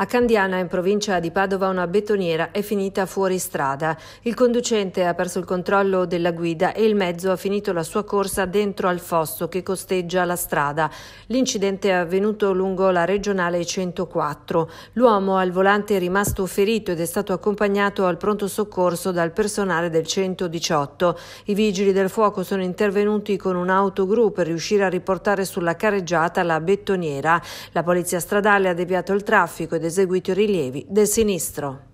A Candiana, in provincia di Padova, una betoniera è finita fuori strada. Il conducente ha perso il controllo della guida e il mezzo ha finito la sua corsa dentro al fosso che costeggia la strada. L'incidente è avvenuto lungo la regionale 104. L'uomo al volante è rimasto ferito ed è stato accompagnato al pronto soccorso dal personale del 118. I vigili del fuoco sono intervenuti con un'autogru per riuscire a riportare sulla carreggiata la betoniera. La polizia stradale ha deviato il traffico ed è eseguito i rilievi del sinistro.